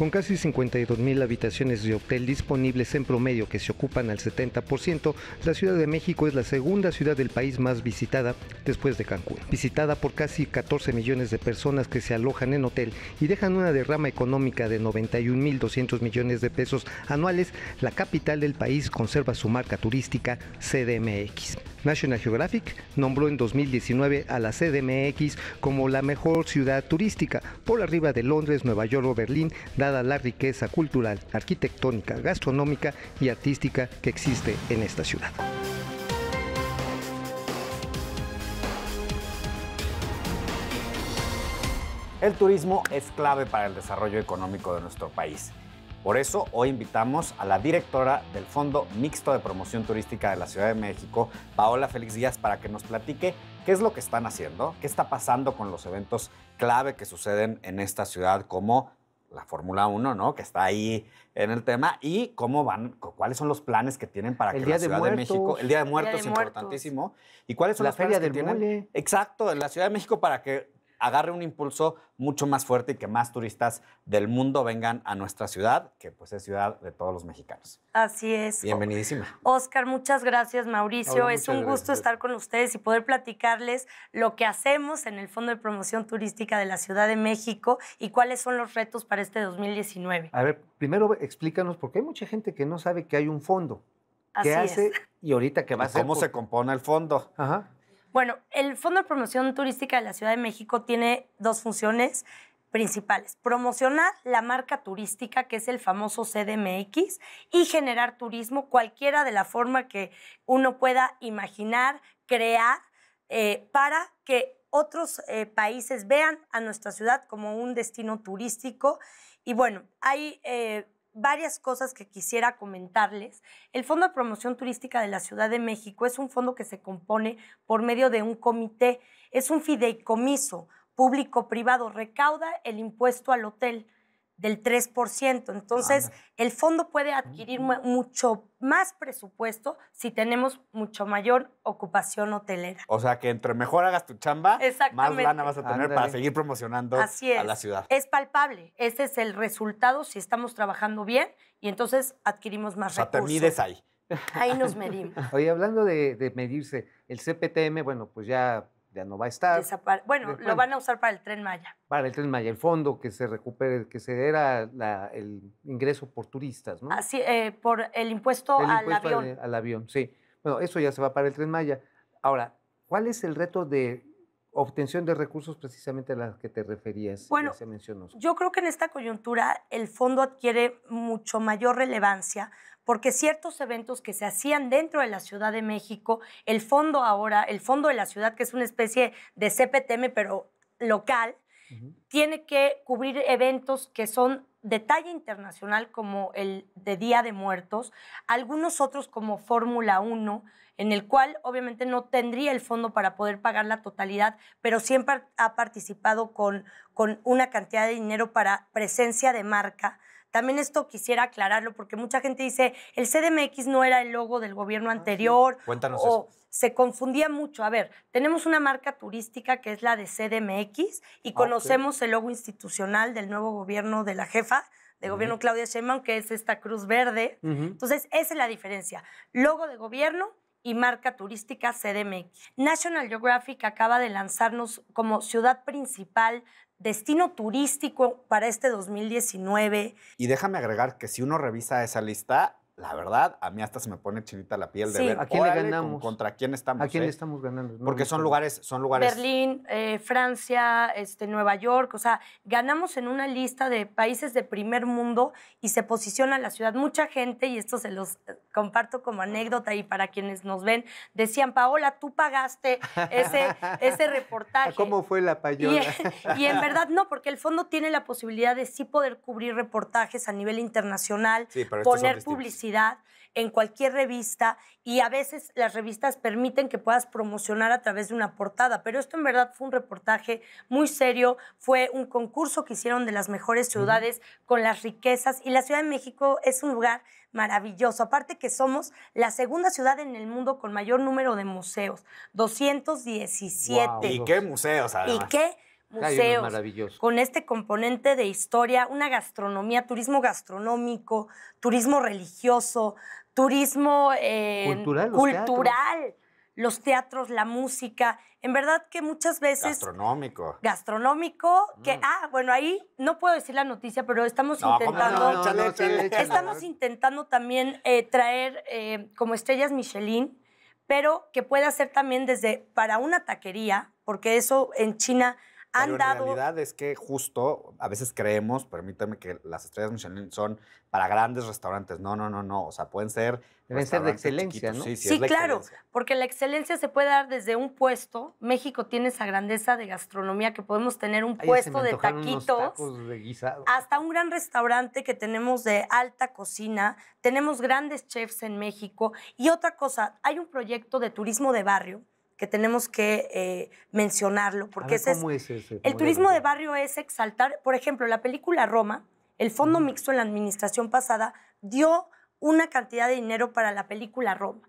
Con casi mil habitaciones de hotel disponibles en promedio que se ocupan al 70%, la Ciudad de México es la segunda ciudad del país más visitada después de Cancún, visitada por casi 14 millones de personas que se alojan en hotel y dejan una derrama económica de 91.200 millones de pesos anuales, la capital del país conserva su marca turística CDMX. National Geographic nombró en 2019 a la CDMX como la mejor ciudad turística, por arriba de Londres, Nueva York o Berlín, la riqueza cultural, arquitectónica, gastronómica y artística que existe en esta ciudad. El turismo es clave para el desarrollo económico de nuestro país. Por eso hoy invitamos a la directora del Fondo Mixto de Promoción Turística de la Ciudad de México, Paola Félix Díaz, para que nos platique qué es lo que están haciendo, qué está pasando con los eventos clave que suceden en esta ciudad como la Fórmula 1, ¿no? Que está ahí en el tema y cómo van, cuáles son los planes que tienen para el que la de Ciudad de México, el Día de Muertos es importantísimo y cuáles son los planes que tienen, exacto, en la Ciudad de México para que agarre un impulso mucho más fuerte y que más turistas del mundo vengan a nuestra ciudad, que pues es ciudad de todos los mexicanos. Así es. Bienvenidísima. Oscar, muchas gracias, Mauricio. es un gusto estar con ustedes y poder platicarles lo que hacemos en el Fondo de Promoción Turística de la Ciudad de México y cuáles son los retos para este 2019. A ver, primero explícanos, porque hay mucha gente que no sabe que hay un fondo. ¿Qué hace? Y ahorita que va a ser. ¿Cómo se compone el fondo? Ajá. Bueno, el Fondo de Promoción Turística de la Ciudad de México tiene dos funciones principales. Promocionar la marca turística, que es el famoso CDMX, y generar turismo, cualquiera de la forma que uno pueda imaginar, crear, eh, para que otros eh, países vean a nuestra ciudad como un destino turístico. Y bueno, hay eh, varias cosas que quisiera comentarles. El Fondo de Promoción Turística de la Ciudad de México es un fondo que se compone por medio de un comité, es un fideicomiso público-privado, recauda el impuesto al hotel del 3%. Entonces, el fondo puede adquirir mm. mucho más presupuesto si tenemos mucho mayor ocupación hotelera. O sea, que entre mejor hagas tu chamba, más lana vas a tener para seguir promocionando a la ciudad. Es palpable, ese es el resultado si estamos trabajando bien y entonces adquirimos más o sea, Te mides ahí. Ahí nos medimos. Oye, hablando de medirse, el CPTM, bueno, pues ya ya no va a estar. bueno, lo van a usar para el tren Maya. Para el tren Maya, el fondo que se recupere, que se era el ingreso por turistas, ¿no? Así, eh, por el impuesto, al avión. El impuesto al avión, sí. Bueno, eso ya se va para el tren Maya. Ahora, ¿cuál es el reto de obtención de recursos precisamente a las que te referías, bueno, se mencionó. Yo creo que en esta coyuntura el fondo adquiere mucho mayor relevancia porque ciertos eventos que se hacían dentro de la Ciudad de México, el fondo ahora, el fondo de la ciudad, que es una especie de CPTM, pero local, tiene que cubrir eventos que son de talla internacional como el de Día de Muertos, algunos otros como Fórmula 1, en el cual obviamente no tendría el fondo para poder pagar la totalidad, pero siempre ha participado con, con una cantidad de dinero para presencia de marca también esto quisiera aclararlo porque mucha gente dice, el CDMX no era el logo del gobierno ah, anterior. Cuéntanos o, se confundía mucho. A ver, tenemos una marca turística que es la de CDMX y ah, conocemos el logo institucional del nuevo gobierno de la jefa, de gobierno Claudia Sheinbaum, que es esta cruz verde. Entonces, esa es la diferencia. Logo de gobierno y marca turística CDMX. National Geographic acaba de lanzarnos como ciudad principal destino turístico para este 2019. Y déjame agregar que si uno revisa esa lista, la verdad, a mí hasta se me pone chinita la piel de ver ¿A quién le ganamos? contra quién estamos. ¿A quién eh? estamos ganando? Porque son lugares, son lugares. Berlín, eh, Francia, este, Nueva York, o sea, ganamos en una lista de países de primer mundo y se posiciona la ciudad. Mucha gente, y esto se los eh, comparto como anécdota y para quienes nos ven, decían, Paola, tú pagaste ese, ese reportaje. ¿Cómo fue la payola? Y, en verdad no, porque el fondo tiene la posibilidad de sí poder cubrir reportajes a nivel internacional, poner publicidad en cualquier revista y a veces las revistas permiten que puedas promocionar a través de una portada, pero esto en verdad fue un reportaje muy serio, fue un concurso que hicieron de las mejores ciudades con las riquezas y la Ciudad de México es un lugar maravilloso, aparte que somos la segunda ciudad en el mundo con mayor número de museos, 217. ¿Y qué museos además? ¿Y qué museos, con este componente de historia, una gastronomía, turismo gastronómico, turismo religioso, turismo eh, cultural, los, teatros. la música. En verdad que muchas veces... Gastronómico. Gastronómico, que... Mm. Ah, bueno, ahí no puedo decir la noticia, pero estamos intentando... estamos intentando también eh, traer eh, como estrellas Michelin, pero que pueda ser también desde para una taquería, porque eso en China la realidad es que justo a veces creemos, permítanme que las estrellas Michelin son para grandes restaurantes. No, no, no, no. O sea, pueden ser. Deben ser de excelencia, ¿no? Sí, claro, porque la excelencia se puede dar desde un puesto. México tiene esa grandeza de gastronomía que podemos tener un puesto de taquitos. hasta un gran restaurante que tenemos de alta cocina. Tenemos grandes chefs en México. Y otra cosa, hay un proyecto de turismo de barrio que tenemos que eh, mencionarlo, porque es, ese? el turismo de barrio es exaltar, por ejemplo, la película Roma, el Fondo Mixto en la administración pasada dio una cantidad de dinero para la película Roma.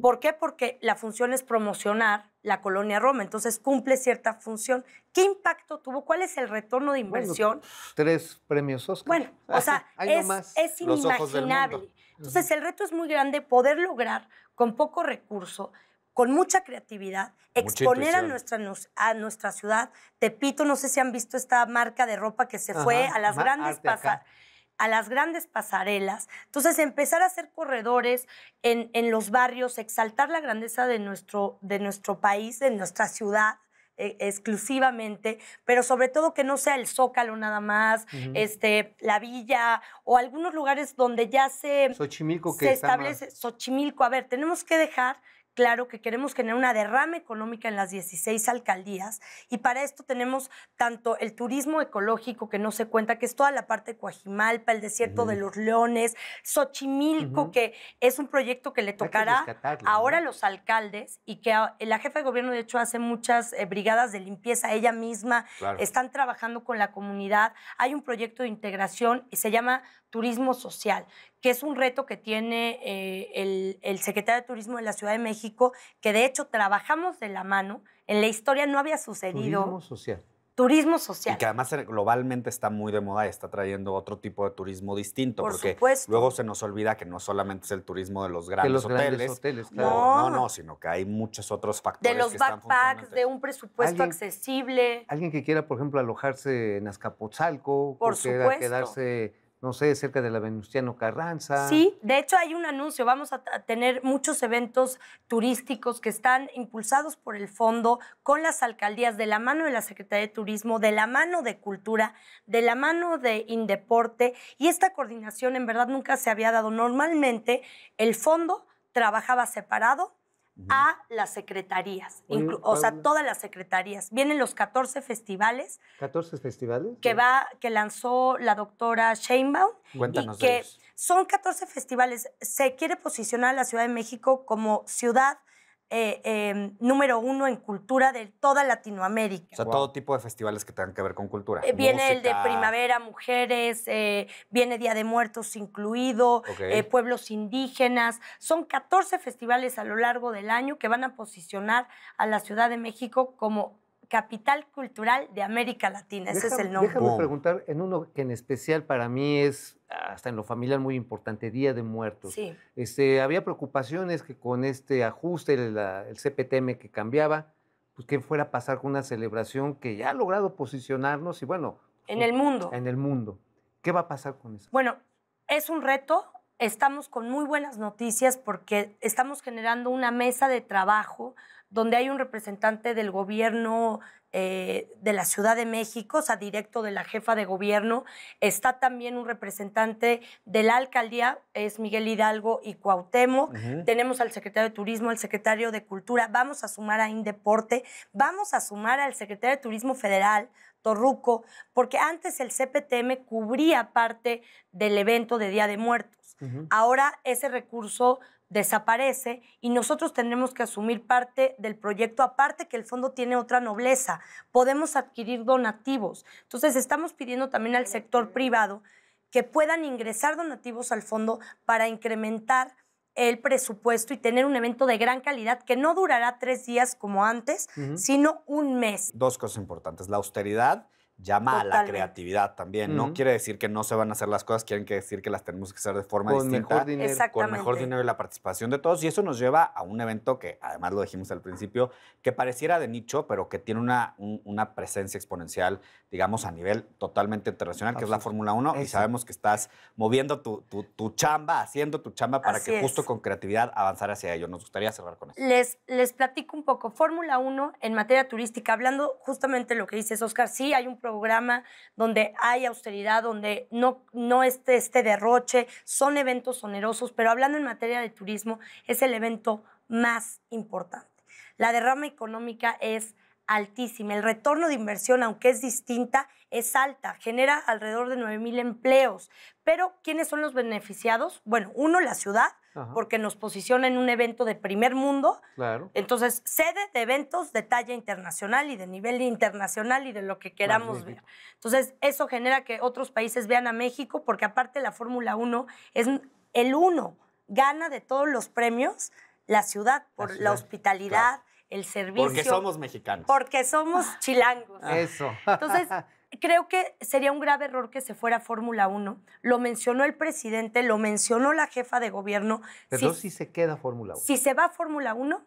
¿Por qué? Porque la función es promocionar la colonia Roma, entonces cumple cierta función. ¿Qué impacto tuvo? ¿Cuál es el retorno de inversión? tres premios Oscar. Bueno, o sea, es, inimaginable. Entonces, el reto es muy grande poder lograr con poco recurso con mucha creatividad, exponer a nuestra, a nuestra ciudad. Tepito, no sé si han visto esta marca de ropa que se fue a las grandes pasarelas a las grandes pasarelas. Entonces, empezar a hacer corredores en, en los barrios, exaltar la grandeza de nuestro, de nuestro país, de nuestra ciudad e, exclusivamente, pero sobre todo que no sea el Zócalo nada más, este, la villa o algunos lugares donde ya se, establece Xochimilco. A ver, tenemos que dejar claro que queremos generar una derrama económica en las 16 alcaldías y para esto tenemos tanto el turismo ecológico que no se cuenta, que es toda la parte de Coajimalpa, el desierto de los leones, Xochimilco, que es un proyecto que le tocará ahora a los alcaldes y que la jefa de gobierno de hecho hace muchas eh, brigadas de limpieza, ella misma, están trabajando con la comunidad, hay un proyecto de integración y se llama turismo social, que es un reto que tiene eh, el, secretario de Turismo de la Ciudad de México, que de hecho trabajamos de la mano. En la historia no había sucedido. Turismo social. Turismo social. Y que además globalmente está muy de moda y está trayendo otro tipo de turismo distinto. porque luego se nos olvida que no solamente es el turismo de los grandes hoteles. no. no, sino que hay muchos otros factores. De los backpacks, de un presupuesto accesible. Alguien que quiera, por ejemplo, alojarse en Azcapotzalco, por quedarse no sé, cerca de la Venustiano Carranza. Sí, de hecho hay un anuncio, vamos a, tener muchos eventos turísticos que están impulsados por el fondo, con las alcaldías, de la mano de la Secretaría de Turismo, de la mano de Cultura, de la mano de Indeporte, y esta coordinación en verdad nunca se había dado. Normalmente el fondo trabajaba separado a las secretarías, o sea, todas las secretarías. Vienen los 14 festivales. ¿14 festivales? Que, va, que lanzó la doctora Sheinbaum. Cuéntanos y que Son 14 festivales. Se quiere posicionar a la Ciudad de México como ciudad eh, em, número uno en cultura de toda Latinoamérica. O sea, todo tipo de festivales que tengan que ver con cultura. Eh, viene el de Primavera, Mujeres, eh, viene Día de Muertos incluido, pueblos indígenas. Son 14 festivales a lo largo del año que van a posicionar a la Ciudad de México como Capital Cultural de América Latina. Ese es el nombre. Déjame preguntar en uno que en especial para mí es, hasta en lo familiar, muy importante, Día de Muertos. Sí. Este, había preocupaciones que con este ajuste, el, CPTM que cambiaba, pues que fuera a pasar con una celebración que ya ha logrado posicionarnos y bueno. En el mundo. En el mundo. ¿Qué va a pasar con eso? Bueno, es un reto. Estamos con muy buenas noticias porque estamos generando una mesa de trabajo donde hay un representante del gobierno eh, de la Ciudad de México, o sea, directo de la jefa de gobierno. Está también un representante de la alcaldía, es Miguel Hidalgo y Cuauhtémoc. Tenemos al secretario de Turismo, al secretario de Cultura. Vamos a sumar a Indeporte, vamos a sumar al secretario de Turismo Federal, Torruco, porque antes el CPTM cubría parte del evento de Día de Muertos. Ahora ese recurso desaparece y nosotros tenemos que asumir parte del proyecto, aparte que el fondo tiene otra nobleza, podemos adquirir donativos. Entonces estamos pidiendo también al sector privado que puedan ingresar donativos al fondo para incrementar el presupuesto y tener un evento de gran calidad que no durará tres días como antes, sino un mes. Dos cosas importantes, la austeridad llama a la creatividad también. No quiere decir que no se van a hacer las cosas, quieren que decir que las tenemos que hacer de forma con distinta. Mejor dinero. Con mejor dinero y la participación de todos. Y eso nos lleva a un evento que, además lo dijimos al principio, que pareciera de nicho, pero que tiene una, una presencia exponencial, digamos, a nivel totalmente internacional, que es la Fórmula 1. Y sabemos que estás moviendo tu, chamba, haciendo tu chamba para que justo con creatividad avanzar hacia ello. Nos gustaría cerrar con eso. Les, les platico un poco. Fórmula 1 en materia turística, hablando justamente de lo que dices, Oscar, sí hay un programa programa donde hay austeridad, donde no, no esté este derroche, son eventos onerosos, pero hablando en materia de turismo, es el evento más importante. La derrama económica es altísima. El retorno de inversión, aunque es distinta, es alta, genera alrededor de 9 mil empleos. Pero, ¿quiénes son los beneficiados? Bueno, uno, la ciudad, porque nos posiciona en un evento de primer mundo. Claro. Entonces, sede de eventos de talla internacional y de nivel internacional y de lo que queramos ver. Entonces, eso genera que otros países vean a México, porque aparte la Fórmula 1 es el uno, gana de todos los premios la ciudad por la, hospitalidad. el servicio. Porque somos mexicanos. Porque somos ah. chilangos. Eso. Entonces, creo que sería un grave error que se fuera Fórmula 1. Lo mencionó el presidente, lo mencionó la jefa de gobierno. Pero si, se queda Fórmula 1. Si se va Fórmula 1,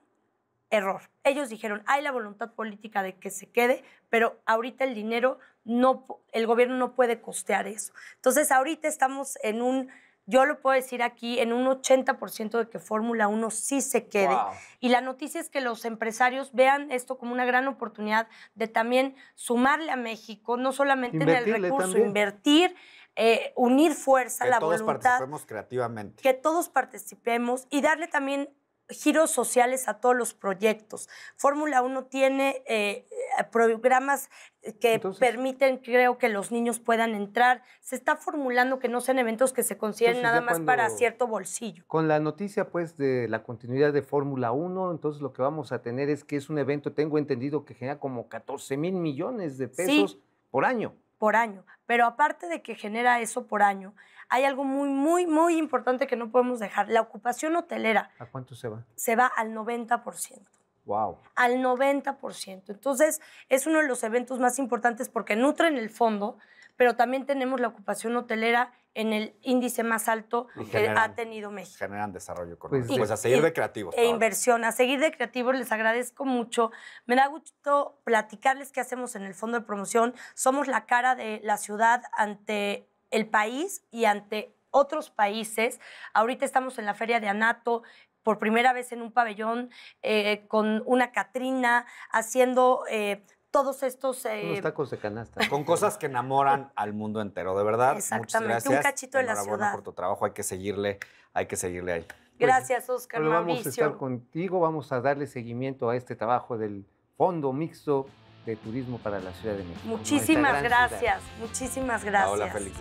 error. Ellos dijeron, hay la voluntad política de que se quede, pero ahorita el dinero no, el gobierno no puede costear eso. Entonces ahorita estamos en un yo lo puedo decir aquí, en un 80% de que Fórmula 1 sí se quede. Y la noticia es que los empresarios vean esto como una gran oportunidad de también sumarle a México, no solamente en el recurso, invertir. Eh, unir fuerza, la voluntad. Que todos participemos creativamente. Que todos participemos y darle también giros sociales a todos los proyectos. Fórmula 1 tiene eh, eh, programas eh, que permiten, creo, que los niños puedan entrar. Se está formulando que no sean eventos que se consideren nada más para cierto bolsillo. Con la noticia, pues, de la continuidad de Fórmula 1, entonces lo que vamos a tener es que es un evento, tengo entendido, que genera como 14 mil millones de pesos por año. Por año. Pero aparte de que genera eso por año, hay algo muy, muy, muy importante que no podemos dejar. La ocupación hotelera. ¿A cuánto se va? Se va al 90%. Wow. Al 90%. Entonces, es uno de los eventos más importantes porque nutren el fondo, pero también tenemos la ocupación hotelera en el índice más alto que ha tenido México. Generan desarrollo pues económico. Pues, a seguir de creativos. E inversión. A seguir de creativos, les agradezco mucho. Me da gusto platicarles qué hacemos en el Fondo de Promoción. Somos la cara de la ciudad ante el país y ante otros países. Ahorita estamos en la feria de Anato, por primera vez en un pabellón eh, con una Catrina, haciendo eh, todos estos... Eh, tacos de canasta. Con cosas que enamoran al mundo entero, de verdad. Exactamente, un cachito de la ciudad. por tu trabajo, hay que seguirle, hay que seguirle ahí. Pues, gracias, Oscar Vamos a estar contigo, vamos a darle seguimiento a este trabajo del Fondo Mixto de Turismo para la Ciudad de México. Muchísimas gracias, muchísimas gracias. Hola, feliz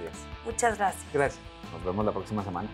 Muchas gracias. Gracias. Nos vemos la próxima semana.